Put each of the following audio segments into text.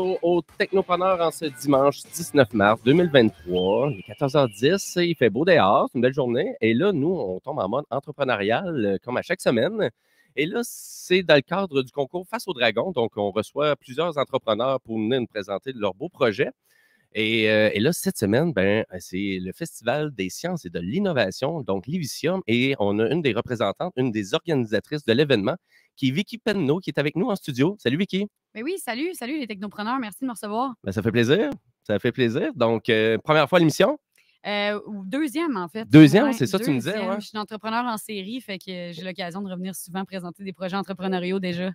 au Technopreneur en ce dimanche 19 mars 2023. Il 14h10, il fait beau dehors, c'est une belle journée. Et là, nous, on tombe en mode entrepreneurial euh, comme à chaque semaine. Et là, c'est dans le cadre du concours Face au Dragons. Donc, on reçoit plusieurs entrepreneurs pour venir nous présenter leurs beaux projets. Euh, et, là, cette semaine, ben, c'est le Festival des sciences et de l'innovation, donc l'Ivicium, et on a une des représentantes, une des organisatrices de l'événement qui est Vicky Penno, qui est avec nous en studio. Salut Vicky. Mais ben oui, salut, salut les technopreneurs, merci de me recevoir. Ben, ça fait plaisir. Ça fait plaisir. Donc, euh, première fois à l'émission? Euh, deuxième, en fait. Deuxième, c'est ça, que tu me disais. Je suis entrepreneur en série, fait que j'ai l'occasion de revenir souvent présenter des projets entrepreneuriaux déjà.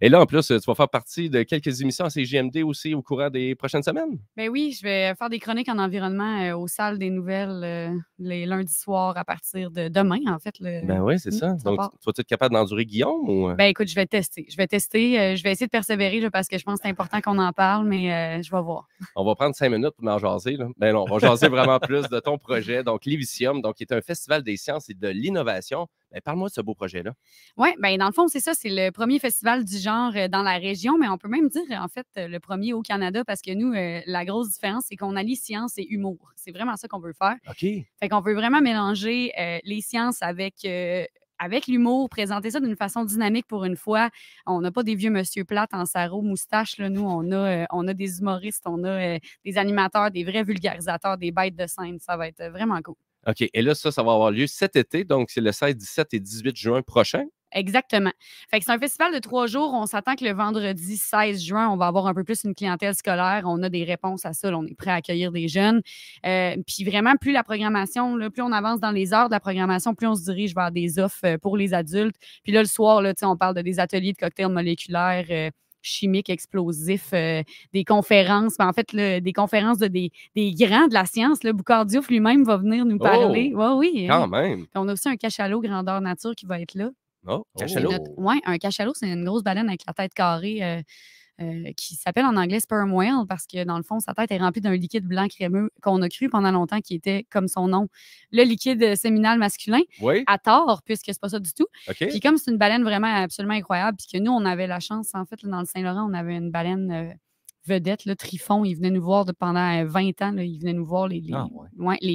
Et là, en plus, tu vas faire partie de quelques émissions à CGMD aussi au courant des prochaines semaines. Ben oui, je vais faire des chroniques en environnement euh, aux salles des nouvelles euh, les lundis soirs à partir de demain, en fait. Ben oui, c'est mm, ça. Donc, tu vas être capable d'endurer Guillaume ou. Euh? Ben écoute, je vais tester. Je vais tester. je vais essayer de persévérer parce que je pense que c'est important qu'on en parle, mais je vais voir. On va prendre cinq minutes pour en jaser. Là. Ben non, on va jaser vraiment plus de ton projet. Donc, Livicium, donc, qui est un festival des sciences et de l'innovation ben, parle-moi de ce beau projet-là. Oui, ben, dans le fond, c'est ça. C'est le premier festival du genre euh, dans la région, mais on peut même dire, en fait, euh, le premier au Canada parce que nous, euh, la grosse différence, c'est qu'on les science et humour. C'est vraiment ça qu'on veut faire. OK. Fait qu'on veut vraiment mélanger les sciences avec avec l'humour, présenter ça d'une façon dynamique pour une fois. On n'a pas des vieux monsieur plates en sarrau, moustache. nous, on a, on a des humoristes, on a des animateurs, des vrais vulgarisateurs, des bêtes de scène. Ça va être vraiment cool. OK. Et là, ça, ça va avoir lieu cet été. Donc, c'est le 16, 17 et 18 juin prochain. Exactement. Fait que c'est un festival de trois jours. On s'attend que le vendredi 16 juin, on va avoir un peu plus une clientèle scolaire. On a des réponses à ça. on est prêt à accueillir des jeunes. Euh, puis vraiment, plus la programmation, plus on avance dans les heures de la programmation, plus on se dirige vers des offres euh, pour les adultes. Puis là, le soir, là, on parle de des ateliers de cocktails moléculaires. Euh, chimiques explosifs, euh, des conférences. Ben, en fait, des conférences de des, grands de la science. Le Boucardiouf lui-même va venir nous oh! parler. Oh, oui, Quand même. on a aussi un cachalot grandeur nature qui va être là. Oh, cachalot. Oh! un cachalot, c'est une grosse baleine avec la tête carrée. Euh, euh, qui s'appelle en anglais sperm whale parce que dans le fond, sa tête est remplie d'un liquide blanc crémeux qu'on a cru pendant longtemps qui était comme son nom, le liquide séminal masculin, à tort, puisque c'est pas ça du tout. Puis comme c'est une baleine vraiment absolument incroyable, puis que nous, on avait la chance, en fait, dans le Saint-Laurent, on avait une baleine. Euh, vedette, le Trifon, il venait nous voir pendant 20 euh, ans, il venait nous voir. Les, ah,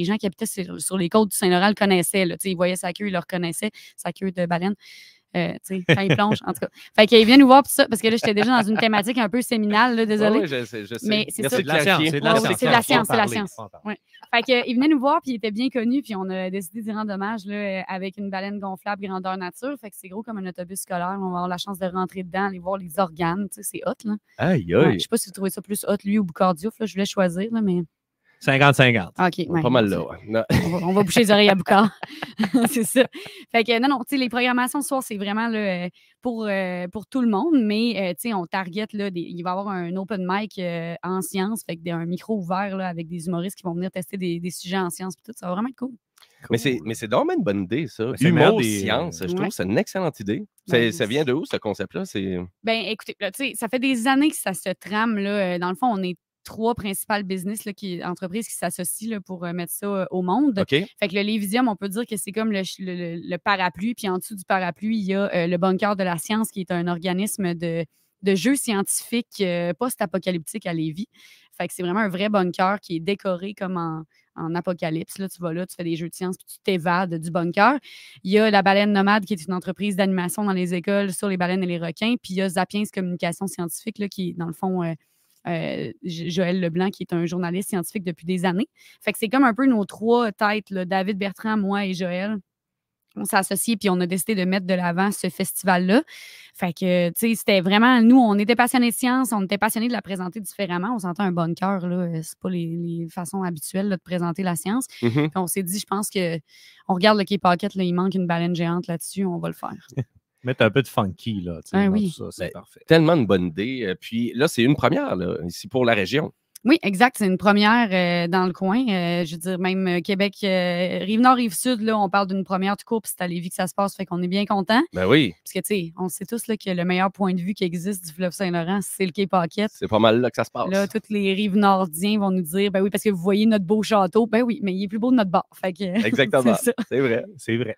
gens qui habitaient sur, les côtes du Saint-Laurent le connaissaient. ils voyaient sa queue, ils le reconnaissaient, sa queue de baleine. Euh, quand plonge, plonge en tout cas. Fait qu'il nous voir pour ça, parce que là, j'étais déjà dans une thématique un peu séminale, désolé. Ah oui, je sais, je sais. Mais c'est ça. C'est de la science, c'est de la ah science. C'est de la science, Fait qu'il venait nous voir, puis il était bien connu, puis on a décidé d'y rendre hommage là, euh, avec une baleine gonflable grandeur nature. Fait que c'est gros comme un autobus scolaire. On va avoir la chance de rentrer dedans, aller voir les organes, c'est hot, là. Aïe, je sais pas si vous trouvez ça plus hot, lui ou Boucardiouf, je voulais choisir, là, mais... 50-50. Ah, OK. pas mal là, on, va, boucher les oreilles à Boucan, c'est ça. Fait que, non, non, tu sais, les programmations ce soir, c'est vraiment euh, pour, euh, pour tout le monde, mais euh, tu sais, on target, là, il va y avoir un open mic en science, fait que un micro ouvert là, avec des humoristes qui vont venir tester des, des sujets en science. tout, ça va vraiment être cool. Mais c'est, mais une bonne idée, ça. Humour, des... sciences, je trouve, c'est une excellente idée. Ben, ça vient de où, ce concept-là? C'est... Ben, écoutez, là, ça fait des années que ça se trame. Là. Dans le fond, on est trois principales business, qui, entreprises qui s'associent pour euh, mettre ça euh, au monde. Fait que le Lévisium, on peut dire que c'est comme le, parapluie, puis en dessous du parapluie, il y a euh, le Bunker de la science, qui est un organisme de, de jeux scientifiques post apocalyptique à Lévis. Fait que c'est vraiment un vrai bunker qui est décoré comme en, apocalypse. tu vas là, tu fais des jeux de science, puis tu t'évades du bunker. Il y a La Baleine Nomade, qui est une entreprise d'animation dans les écoles sur les baleines et les requins. Puis il y a Zapiens Communication Scientifique, qui dans le fond, euh, Joël Leblanc, qui est un journaliste scientifique depuis des années. Fait que c'est comme un peu nos trois têtes, David Bertrand, moi et Joël. On s'est associés, puis on a décidé de mettre de l'avant ce festival-là. Fait que, tu sais, c'était vraiment, nous, on était passionnés de science, on était passionnés de la présenter différemment. On sentait un bon cœur, là. Euh, c'est pas les, façons habituelles de présenter la science. Mm-hmm. on s'est dit, je pense que on regarde le K-Pocket, il manque une baleine géante là-dessus, on va le faire. Mettre un peu de funky, là. Ah c'est ben, parfait. Tellement de bonne idée. Euh, puis là, c'est une première, là, ici, pour la région. Oui, exact. C'est une première euh, dans le coin. Euh, je veux dire, même euh, Québec, Rive-Nord, Rive-Sud, là, on parle d'une première tout court, puis c'est à Lévis que ça se passe, fait qu'on est bien content. Ben oui. Parce que, tu sais, on sait tous là, que le meilleur point de vue qui existe du fleuve Saint-Laurent, c'est le Quai Paquette. C'est pas mal là que ça se passe. Là, toutes les rives nordiens vont nous dire, ben oui, parce que vous voyez notre beau château. Ben oui, mais il est plus beau de notre bar, Fait que, Exactement. c'est vrai, c'est vrai.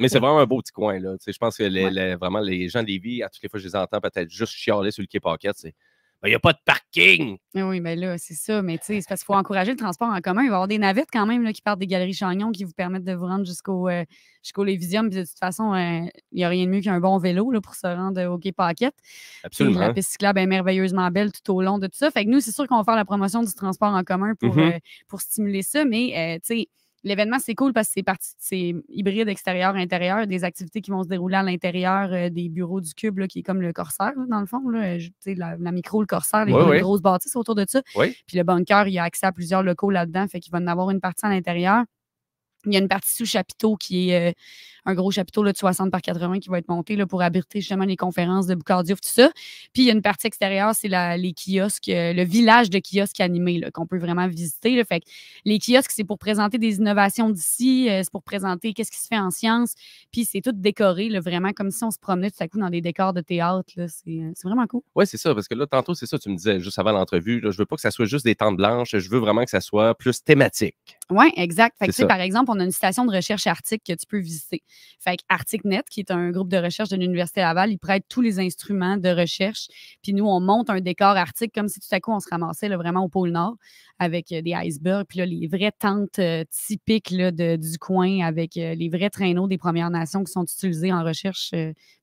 mais c'est vraiment un beau petit coin, là. Tu sais, Je pense que vraiment, les gens de Lévis, à toutes les fois je les entends, peut-être juste chialer sur le Quai Paquette, c'est ben, il n'y a pas de parking. Ah oui, mais ben là, c'est ça. Mais tu sais, c'est parce qu'il faut encourager le transport en commun. Il va y avoir des navettes quand même là, qui partent des galeries Chagnon qui vous permettent de vous rendre jusqu'au euh, jusqu'au Lévisium. Puis de toute façon, euh, il n'y a rien de mieux qu'un bon vélo là, pour se rendre au Quai Paquette. Absolument. la piste cyclable est merveilleusement belle tout au long de tout ça. Fait que nous, c'est sûr qu'on va faire la promotion du transport en commun pour, mm-hmm. euh, pour stimuler ça. Mais tu sais, l'événement, c'est cool parce que c'est c'est hybride extérieur-intérieur, des activités qui vont se dérouler à l'intérieur euh, des bureaux du Cube, qui est comme le Corsaire, dans le fond. Là, euh, la, micro, le Corsaire, les, grosses bâtisses autour de ça. Puis le bunker, il a accès à plusieurs locaux là-dedans, fait qu'il va en avoir une partie à l'intérieur. Il y a une partie sous chapiteau qui est euh, un gros chapiteau là, de 60 par 80 qui va être monté là, pour abriter justement les conférences de Boucardiouf, tout ça. Puis il y a une partie extérieure, c'est les kiosques, euh, le village de kiosques animés qu'on peut vraiment visiter. Là. Fait les kiosques, c'est pour présenter des innovations d'ici, euh, c'est pour présenter qu'est-ce qui se fait en sciences. Puis c'est tout décoré, vraiment comme si on se promenait tout à coup dans des décors de théâtre. C'est vraiment cool. Oui, c'est ça, parce que là, tantôt, c'est ça, tu me disais juste avant l'entrevue, je veux pas que ça soit juste des tentes blanches, je veux vraiment que ça soit plus thématique. Oui, exact. Fait que, par exemple, on a une station de recherche Arctique que tu peux visiter. Fait que ArcticNet, qui est un groupe de recherche de l'Université Laval, il prête tous les instruments de recherche. Puis nous, on monte un décor arctique comme si tout à coup on se ramassait là, vraiment au pôle Nord avec euh, des icebergs, puis là, les vraies tentes euh, typiques là, du coin avec euh, les vrais traîneaux des Premières Nations qui sont utilisés en recherche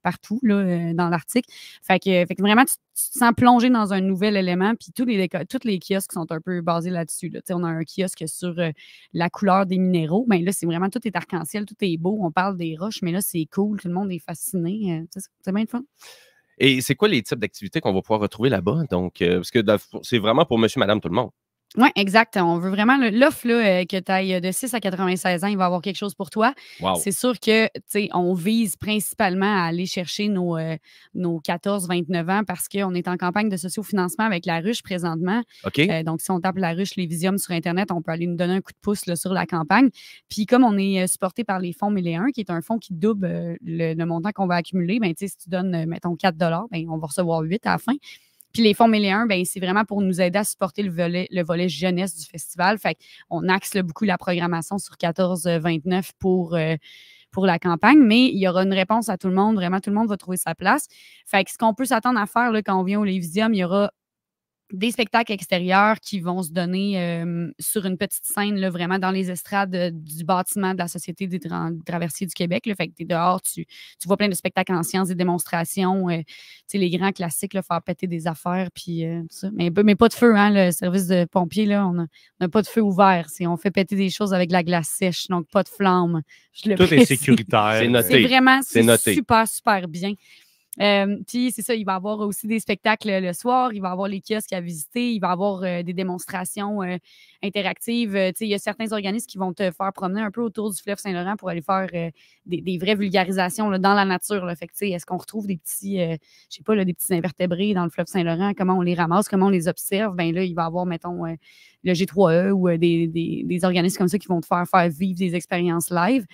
partout là, dans l'Arctique. Fait que, fait vraiment, tu, te sens plongé dans un nouvel élément, puis tous les, tous les kiosques sont un peu basés là-dessus. Là. On a un kiosque sur la couleur des minéraux. Bien là, c'est vraiment tout est arc-en-ciel, tout est beau. On parle des roches, mais là, c'est cool. Tout le monde est fasciné. Euh, c'est bien de fun. Et c'est quoi les types d'activités qu'on va pouvoir retrouver là-bas? Donc, euh, parce que c'est vraiment pour monsieur, madame, tout le monde. Oui, exact. On veut vraiment l'offre euh, que tu ailles euh, de 6 à 96 ans, il va avoir quelque chose pour toi. C'est sûr que on vise principalement à aller chercher nos, euh, nos 14-29 ans parce qu'on est en campagne de sociofinancement avec la ruche présentement. donc, si on tape la ruche les Visiums sur Internet, on peut aller nous donner un coup de pouce sur la campagne. Puis comme on est supporté par les fonds 1, qui est un fonds qui double le, montant qu'on va accumuler, ben, si tu donnes, mettons, 4 ben, on va recevoir 8 à la fin. Puis les fonds méléun ben, c'est vraiment pour nous aider à supporter le volet, le volet jeunesse du festival. Fait qu'on axe beaucoup la programmation sur 14-29 pour. Euh, pour la campagne, mais il y aura une réponse à tout le monde. Vraiment, tout le monde va trouver sa place. Fait que ce qu'on peut s'attendre à faire là, quand on vient au Lévisium, il y aura des spectacles extérieurs qui vont se donner euh, sur une petite scène, là, vraiment dans les estrades euh, du bâtiment de la Société des traversiers du Québec. le fait que tu es dehors, tu, vois plein de spectacles en sciences, des démonstrations, euh, sais les grands classiques, faire péter des affaires, puis ça. Mais, pas de feu, hein, le service de pompiers, là, on n'a pas de feu ouvert. On fait péter des choses avec la glace sèche, donc pas de flammes. Tout est sécuritaire. C'est noté. C'est vraiment super, super bien puis euh, c'est ça, il va y avoir aussi des spectacles euh, le soir, il va y avoir les kiosques à visiter, il va y avoir euh, des démonstrations interactives. il y a certains organismes qui vont te faire promener un peu autour du fleuve Saint-Laurent pour aller faire des, vraies vulgarisations dans la nature. Là. Fait est-ce qu'on retrouve des petits, je pas, là, des petits invertébrés dans le fleuve Saint-Laurent, comment on les ramasse, comment on les observe? Ben là, il va y avoir, mettons, le G3E ou des, des, organismes comme ça qui vont te faire faire vivre des expériences live.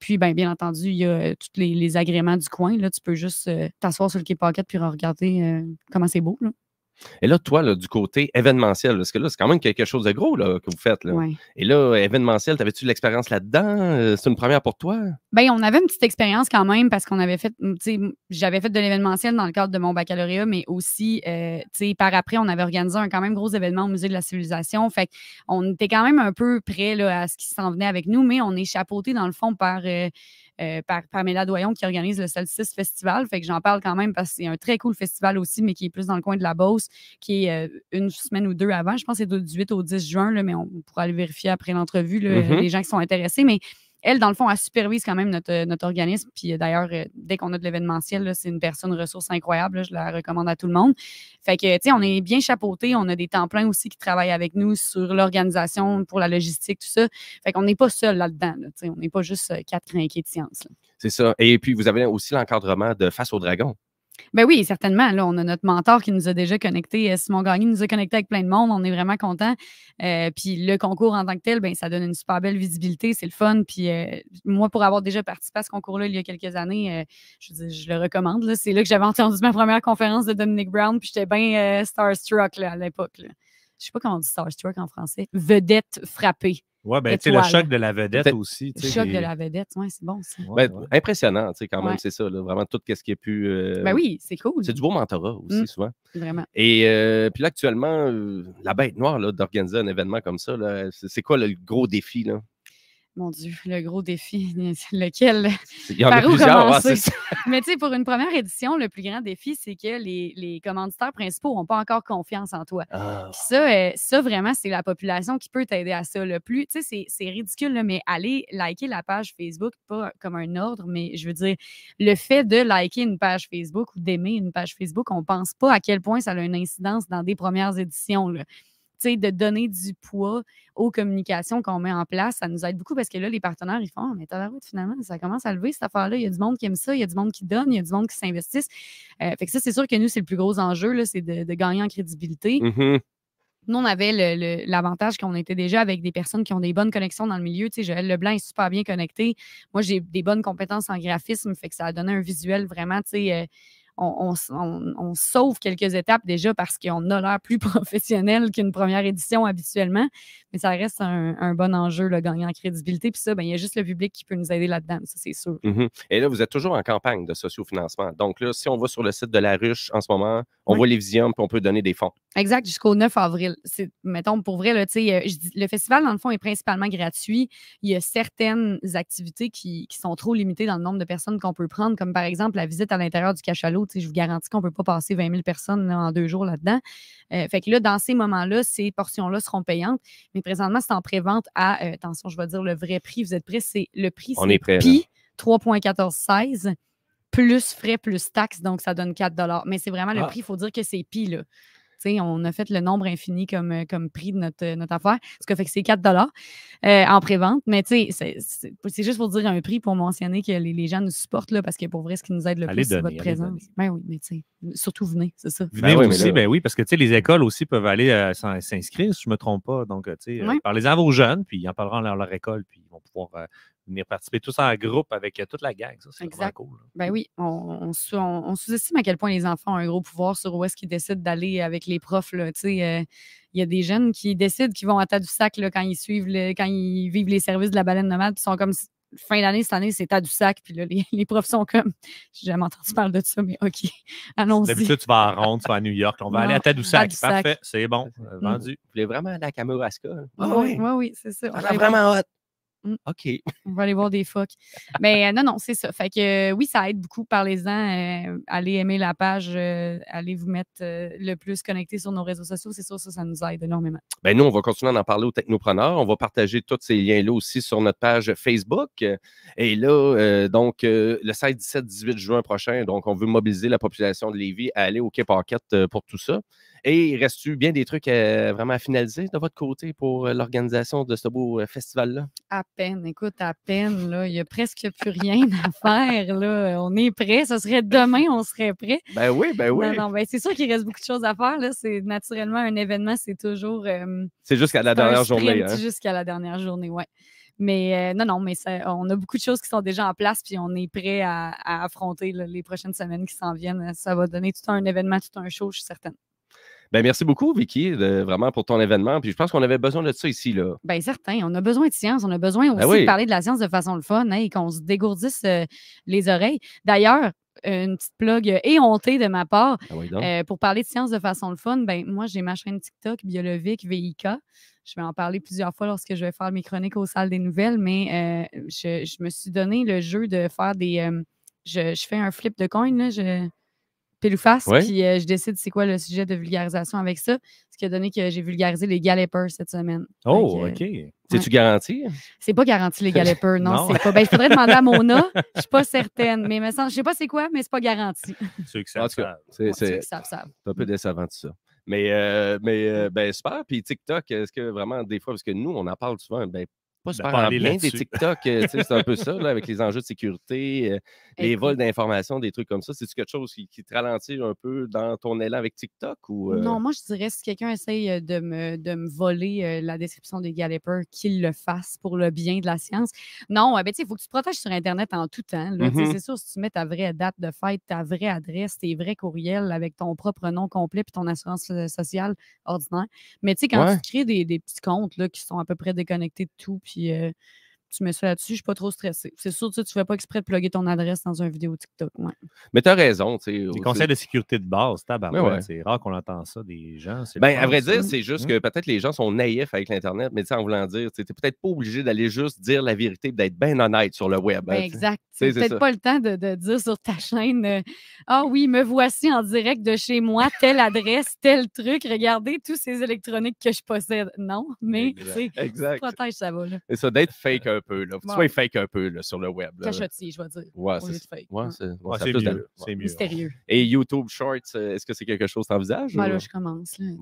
Puis, ben, bien entendu, il y a euh, tous les, agréments du coin. Là, tu peux juste euh, t'asseoir sur le quai pocket puis regarder euh, comment c'est beau. Là. Et là, toi, du côté événementiel, parce que là, c'est quand même quelque chose de gros que vous faites. Là. Et là, événementiel, t'avais-tu de l'expérience là-dedans? Euh, c'est une première pour toi? Bien, on avait une petite expérience quand même parce qu'on avait fait, j'avais fait de l'événementiel dans le cadre de mon baccalauréat, mais aussi, euh, sais, par après, on avait organisé un quand même gros événement au Musée de la Civilisation. Fait on était quand même un peu prêts là, à ce qui s'en venait avec nous, mais on est chapeauté dans le fond par. Euh, euh, par Pamela Doyon qui organise le Solstice Festival. Fait que j'en parle quand même parce que c'est un très cool festival aussi, mais qui est plus dans le coin de la Beauce, qui est euh, une semaine ou deux avant. Je pense que c'est du 8 au 10 juin, là, mais on pourra le vérifier après l'entrevue, mm-hmm. les gens qui sont intéressés. Mais elle, dans le fond, elle supervise quand même notre, euh, organisme. Puis euh, d'ailleurs, euh, dès qu'on a de l'événementiel, c'est une personne ressource incroyable. je la recommande à tout le monde. Fait que, tu sais, on est bien chapeauté. On a des temps pleins aussi qui travaillent avec nous sur l'organisation, pour la logistique, tout ça. Fait qu'on n'est pas seul là-dedans. on n'est pas juste quatre crinqués de science. C'est ça. Et puis, vous avez aussi l'encadrement de Face au Dragon. Ben oui, certainement. Là, on a notre mentor qui nous a déjà connectés. Euh, Simon Gagné nous a connectés avec plein de monde. On est vraiment contents. Euh, puis le concours en tant que tel, ben, ça donne une super belle visibilité. C'est le fun. Puis euh, moi, pour avoir déjà participé à ce concours-là il y a quelques années, euh, je, le recommande. C'est là que j'avais entendu ma première conférence de Dominique Brown. Puis j'étais bien starstruck à l'époque. Je sais pas comment on dit starstruck en français. Vedette frappée. Oui, ben, tu sais, le choc de la vedette aussi. Le choc de la vedette, oui, c'est bon. Ça. Ben, impressionnant, tu sais, quand même, c'est ça. vraiment, tout ce qui est pu. Euh, ben oui, c'est cool. C'est du beau mentorat aussi, mmh. souvent. Vraiment. Et euh, puis là, actuellement, euh, la bête noire d'organiser un événement comme ça, c'est quoi le gros défi? Là? Mon Dieu, le gros défi, lequel? Par où commencer? Mais tu sais, pour une première édition, le plus grand défi, c'est que les, commanditaires principaux n'ont pas encore confiance en toi. Ah. Ça, euh, ça, vraiment, c'est la population qui peut t'aider à ça le plus. Tu sais, c'est ridicule, mais aller liker la page Facebook, pas comme un ordre, mais je veux dire, le fait de liker une page Facebook ou d'aimer une page Facebook, on ne pense pas à quel point ça a une incidence dans des premières éditions. Là sais, de donner du poids aux communications qu'on met en place, ça nous aide beaucoup parce que là, les partenaires, ils font, ah, mais t'as finalement, ça commence à lever cette affaire-là. Il y a du monde qui aime ça, il y a du monde qui donne, il y a du monde qui s'investisse. Euh, fait que ça, c'est sûr que nous, c'est le plus gros enjeu, c'est de, gagner en crédibilité. Mm-hmm. Nous, on avait l'avantage qu'on était déjà avec des personnes qui ont des bonnes connexions dans le milieu. Tu sais, Joël Leblanc est super bien connecté. Moi, j'ai des bonnes compétences en graphisme, fait que ça a donné un visuel vraiment, tu euh, on, sauve quelques étapes déjà parce qu'on a l'air plus professionnel qu'une première édition habituellement, mais ça reste un, bon enjeu, le gagnant en crédibilité. Puis ça, ben, il y a juste le public qui peut nous aider là-dedans, ça c'est sûr. Mmh Et là, vous êtes toujours en campagne de sociofinancement. Donc là, si on va sur le site de La Ruche en ce moment, on voit les visions puis on peut donner des fonds. Exact, jusqu'au 9 avril. Mettons, pour vrai, euh, le festival, dans le fond, est principalement gratuit. Il y a certaines activités qui sont trop limitées dans le nombre de personnes qu'on peut prendre, comme par exemple la visite à l'intérieur du cachalot je vous garantis qu'on ne peut pas passer 20 000 personnes en deux jours là-dedans. Euh, fait que là, dans ces moments-là, ces portions-là seront payantes. Mais présentement, c'est en pré-vente à, euh, attention, je vais dire le vrai prix. Vous êtes prêts? C'est le prix, On est pi 3,1416 plus frais, plus taxes, donc ça donne 4 Mais c'est vraiment le ah. prix. Il faut dire que c'est pi, là on a fait le nombre infini comme, euh, comme prix de notre, euh, affaire. Ce qui fait que c'est 4 dollars euh, en pré-vente. Mais c'est juste pour dire un prix pour mentionner que les, gens nous supportent là, parce que pour vrai, ce qui nous aide le plus, c'est votre présence. Ben oui, mais surtout venez, c'est ça. Venez ben oui, aussi, ben oui, parce que les écoles aussi peuvent aller s'inscrire, si je ne me trompe pas. Donc, tu sais, parlez-en à vos jeunes, puis ils en parleront à leur école, puis ils vont pouvoir venir participer tous en groupe avec euh, toute la gang. Ça, c'est vraiment cool. Ben oui, on, sous-estime à quel point les enfants ont un gros pouvoir sur où est-ce qu'ils décident d'aller avec les profs. Euh, il y a des jeunes qui décident qu'ils vont à Tadoussac là, quand ils suivent le, quand ils vivent les services de la baleine nomade, puis sont comme fin d'année, cette année, c'est Tadoussac. Puis là, les, profs sont comme, j'ai jamais entendu parler de ça, mais OK, allons D'habitude, tu vas à Ronde, tu vas à New York. On va aller à Tadoussac. Parfait, c'est bon, mm. vendu. Vous voulez vraiment aller à Kamouraska? Ah oui, oui, oui, c'est ça. On, a vraiment hâte. Mmh. OK. On va aller voir des phoques. Mais euh, non, non, c'est ça. Fait que oui, ça aide beaucoup. Parlez-en. Euh, allez aimer la page. Euh, allez vous mettre le plus connecté sur nos réseaux sociaux. C'est sûr, ça, ça nous aide énormément. Ben nous, on va continuer d'en parler aux technopreneurs. On va partager tous ces liens-là aussi sur notre page Facebook. Et là, donc, le 16, 17, 18 juin prochain, donc, on veut mobiliser la population de Lévis à aller au Quai Parquet pour tout ça. Et il reste-tu bien des trucs euh, vraiment à finaliser de votre côté pour euh, l'organisation de ce beau euh, festival-là? À peine, écoute, à peine. il n'y a presque plus rien à faire. Là. On est prêt. Ce serait demain, on serait prêt. Ben oui, ben oui. Non, ben, c'est sûr qu'il reste beaucoup de choses à faire. C'est naturellement un événement, c'est toujours. c'est hein. jusqu'à la, dernière journée. C'est Jusqu'à la dernière journée, oui. Mais non, non, mais on a beaucoup de choses qui sont déjà en place, puis on est prêt à, affronter les prochaines semaines qui s'en viennent. Ça va donner tout un événement, tout un show, je suis certaine. Ben, merci beaucoup, Vicky, vraiment pour ton événement. Puis je pense qu'on avait besoin de ça ici. Là. Bien, certain. On a besoin de science. On a besoin ben aussi de parler de la science de façon le fun hein, et qu'on se dégourdisse euh, les oreilles. D'ailleurs, une petite plug éhontée de ma part. Ben euh, pour parler de science de façon le fun, ben, moi, j'ai ma chaîne TikTok Biologique VIK. Je vais en parler plusieurs fois lorsque je vais faire mes chroniques aux salles des nouvelles, mais euh, je, me suis donné le jeu de faire des. je, je, fais un flip de coin, là, je, pile Puis euh, je décide c'est quoi le sujet de vulgarisation avec ça. Ce qui a donné que j'ai vulgarisé les Gallipers cette semaine. Oh, OK. C'est-tu garanti? C'est pas garanti les Gallipers, non. Pas, ben, il faudrait demander à Mona. Je suis pas certaine. Mais me je sais pas c'est quoi, mais c'est pas garanti. Ceux qui savent, savent. C'est un peu décevant tout ça. Mais, euh, mais euh, ben, super. Puis TikTok, est-ce que vraiment, des fois, parce que nous, on en parle souvent, ben, je ben, parle bien des TikTok. Euh, c'est un peu ça, avec les enjeux de sécurité, euh, les vols d'informations, des trucs comme ça. C'est-tu quelque chose qui, te ralentit un peu dans ton élan avec TikTok? ou euh? Non, moi, je dirais si quelqu'un essaye de me, de me voler la description des Gallipers, qu'il le fasse pour le bien de la science. Non, ben, il faut que tu te protèges sur Internet en tout temps. Mm-hmm. C'est sûr, si tu mets ta vraie date de fête, ta vraie adresse, tes vrais courriels avec ton propre nom complet puis ton assurance sociale ordinaire. Mais tu sais, quand tu crées des, petits comptes là, qui sont à peu près déconnectés de tout, puis que é tu mets ça là-dessus, je ne suis pas trop stressée. C'est sûr, tu ne fais pas exprès de plugger ton adresse dans une vidéo TikTok. Ouais. Mais tu as raison. Les conseils de sécurité de base, c'est rare qu'on entend ça des gens. Ben, à vrai dire, c'est juste mmh. que peut-être les gens sont naïfs avec l'Internet, mais en voulant dire, tu n'es peut-être pas obligé d'aller juste dire la vérité d'être bien honnête sur le web. Hein, ben, exact. C'est peut-être pas le temps de, dire sur ta chaîne euh, Ah oui, me voici en direct de chez moi, telle adresse, tel truc, regardez tous ces électroniques que je possède. Non, mais Exact. protège ça va. Là. Et ça, d'être fake un peu. Là. fake un peu là, sur le web. Cachotier, je vais dire. Ouais, c'est fake. Ouais, c'est mieux. Mystérieux. Et YouTube Shorts, euh, est-ce que c'est quelque chose que envisages? Ben, là, euh? je commence. Là,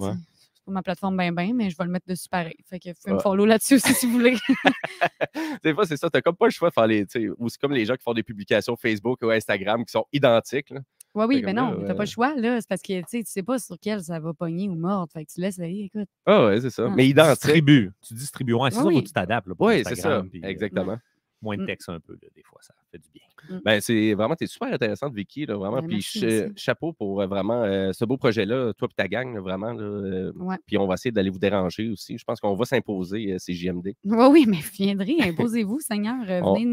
pas ma plateforme ben ben, mais je vais le mettre dessus pareil. Fait que vous pouvez me follow là-dessus aussi si vous voulez. des fois, c'est ça. T'as comme pas le choix de faire les. Ou c'est comme les gens qui font des publications Facebook ou Instagram qui sont identiques. Ouais, oui, ben mais non, t'as pas le choix, là. C'est parce que tu sais pas sur quel ça va pogner ou mordre. Fait que tu laisses aller, écoute. Ah, ouais, c'est ça. Ah. Mais il distribue. Tu distribues. Ouais, c'est ça où tu t'adaptes. Oui, c'est ça. Euh, exactement. Moins de mm. texte un peu. Mm. Ben, c'est vraiment, tu es super intéressante, Vicky. Là, vraiment. Ben, puis chapeau pour euh, vraiment euh, ce beau projet-là, toi et ta gang, vraiment. Euh, puis on va essayer d'aller vous déranger aussi. Je pense qu'on va s'imposer, euh, ces JMD. Oui, oui, mais viendrez, imposez-vous, Seigneur. Venez,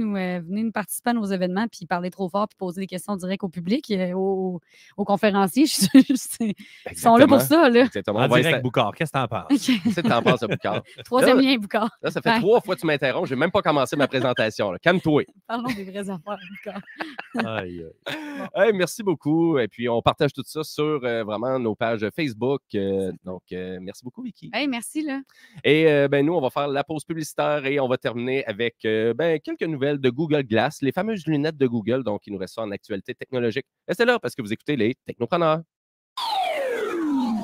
nous, participer à nos événements, puis parler trop fort, puis poser des questions directes au public, aux, conférenciers. Je, ils sont là pour ça. Là. Exactement. on direct, Boucard, qu'est-ce que t'en penses? Qu'est-ce que t'en penses, Boucard? Troisième lien, Boucard. Là, ça fait trois fois que tu m'interromps. n'ai même pas commencé ma présentation. Calme-toi. Parlons des vraies affaires. merci beaucoup. Et puis, on partage tout ça sur euh, vraiment nos pages Facebook. Euh, donc, euh, merci beaucoup, Vicky. merci. Là. Et ben, nous, on va faire la pause publicitaire et on va terminer avec ben, quelques nouvelles de Google Glass, les fameuses lunettes de Google. Donc, il nous reste ça en actualité technologique. Restez là parce que vous écoutez les Technopreneurs.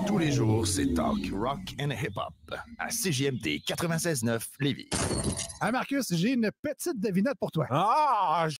Tous les jours, c'est talk, rock and hip-hop à CGMD 96.9 Lévis. Ah, Marcus, j'ai une petite devinette pour toi. Ah,